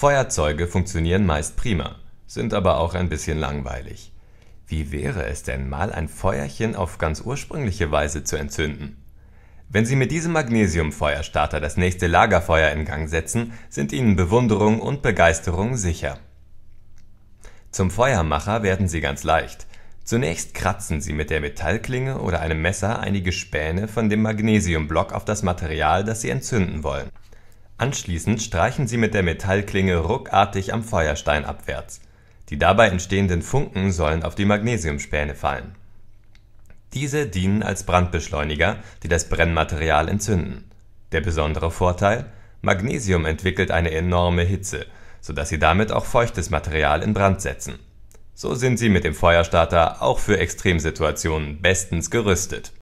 Feuerzeuge funktionieren meist prima, sind aber auch ein bisschen langweilig. Wie wäre es denn mal ein Feuerchen auf ganz ursprüngliche Weise zu entzünden? Wenn Sie mit diesem Magnesiumfeuerstarter das nächste Lagerfeuer in Gang setzen, sind Ihnen Bewunderung und Begeisterung sicher. Zum Feuermacher werden Sie ganz leicht. Zunächst kratzen Sie mit der Metallklinge oder einem Messer einige Späne von dem Magnesiumblock auf das Material, das Sie entzünden wollen. Anschließend streichen Sie mit der Metallklinge ruckartig am Feuerstein abwärts. Die dabei entstehenden Funken sollen auf die Magnesiumspäne fallen. Diese dienen als Brandbeschleuniger, die das Brennmaterial entzünden. Der besondere Vorteil: Magnesium entwickelt eine enorme Hitze, sodass Sie damit auch feuchtes Material in Brand setzen. So sind Sie mit dem Feuerstarter auch für Extremsituationen bestens gerüstet